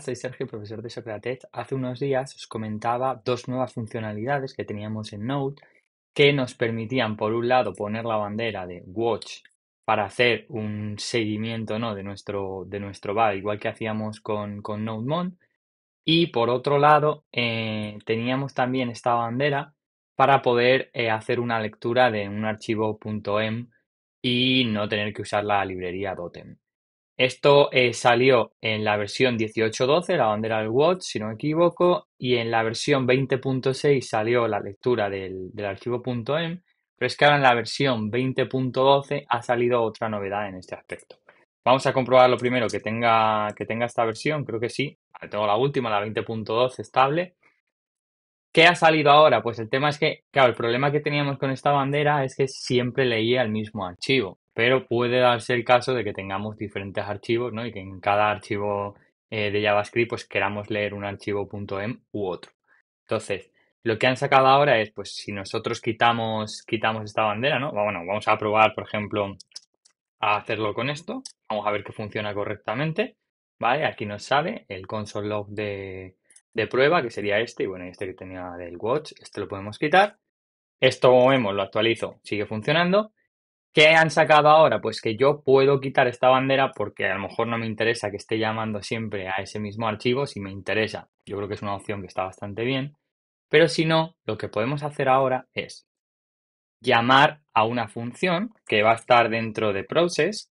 soy Sergio, profesor de Socrates. Hace unos días os comentaba dos nuevas funcionalidades que teníamos en Node que nos permitían, por un lado, poner la bandera de Watch para hacer un seguimiento ¿no? de, nuestro, de nuestro igual que hacíamos con, con NodeMon. Y por otro lado, eh, teníamos también esta bandera para poder eh, hacer una lectura de un archivo .m em y no tener que usar la librería Dotem. Esto eh, salió en la versión 18.12, la bandera del Watch, si no me equivoco, y en la versión 20.6 salió la lectura del, del archivo.m, em, pero es que ahora en la versión 20.12 ha salido otra novedad en este aspecto. Vamos a comprobar lo primero que tenga, que tenga esta versión, creo que sí. Ah, tengo la última, la 20.12 estable. ¿Qué ha salido ahora? Pues el tema es que, claro, el problema que teníamos con esta bandera es que siempre leía el mismo archivo pero puede darse el caso de que tengamos diferentes archivos, ¿no? Y que en cada archivo eh, de JavaScript pues queramos leer un archivo .m em u otro. Entonces, lo que han sacado ahora es, pues si nosotros quitamos, quitamos esta bandera, ¿no? Bueno, vamos a probar, por ejemplo, a hacerlo con esto. Vamos a ver que funciona correctamente. ¿Vale? Aquí nos sale el console log de, de prueba, que sería este, y bueno, este que tenía del watch, este lo podemos quitar. Esto, como vemos, lo actualizo, sigue funcionando. ¿Qué han sacado ahora? Pues que yo puedo quitar esta bandera porque a lo mejor no me interesa que esté llamando siempre a ese mismo archivo si me interesa. Yo creo que es una opción que está bastante bien. Pero si no, lo que podemos hacer ahora es llamar a una función que va a estar dentro de process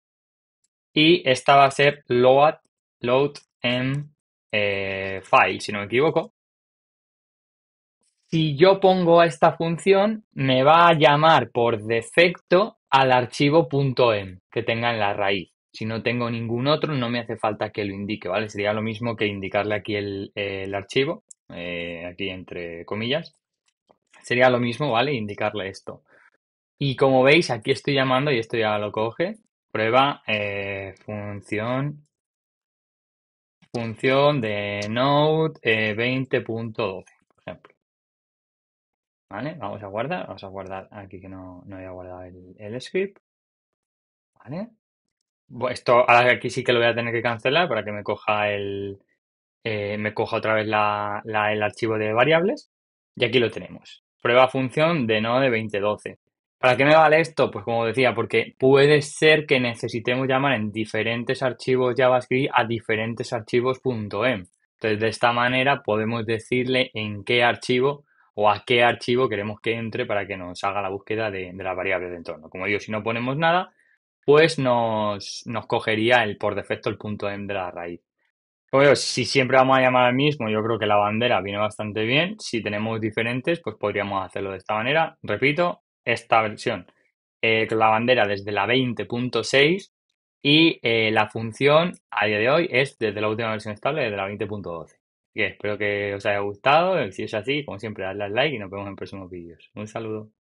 y esta va a ser load, load em, eh, file, si no me equivoco. Si yo pongo a esta función, me va a llamar por defecto al archivo .en, em, que tenga en la raíz. Si no tengo ningún otro, no me hace falta que lo indique, ¿vale? Sería lo mismo que indicarle aquí el, archivo, eh, aquí entre comillas. Sería lo mismo, ¿vale? Indicarle esto. Y como veis, aquí estoy llamando y esto ya lo coge. Prueba eh, función función de node 20.12. Eh, Vamos a guardar. Vamos a guardar aquí que no, no había guardado el, script. ¿Vale? Esto ahora aquí sí que lo voy a tener que cancelar para que me coja el. Eh, me coja otra vez el archivo de variables. Y aquí lo tenemos. Prueba función de no de 2012. ¿Para qué me vale esto? Pues como decía, porque puede ser que necesitemos llamar en diferentes archivos JavaScript a diferentes archivos em. Entonces, de esta manera podemos decirle en qué archivo o a qué archivo queremos que entre para que nos haga la búsqueda de, la las variables de entorno. Como digo, si no ponemos nada, pues nos, cogería el, por defecto el punto .m de la raíz. Pues bueno, si siempre vamos a llamar al mismo, yo creo que la bandera viene bastante bien. Si tenemos diferentes, pues podríamos hacerlo de esta manera. Repito, esta versión, eh, la bandera desde la 20.6 y eh, la función a día de hoy es desde la última versión estable, desde la 20.12 espero que os haya gustado. Si es así, como siempre, dadle al like y nos vemos en próximos vídeos. Un saludo.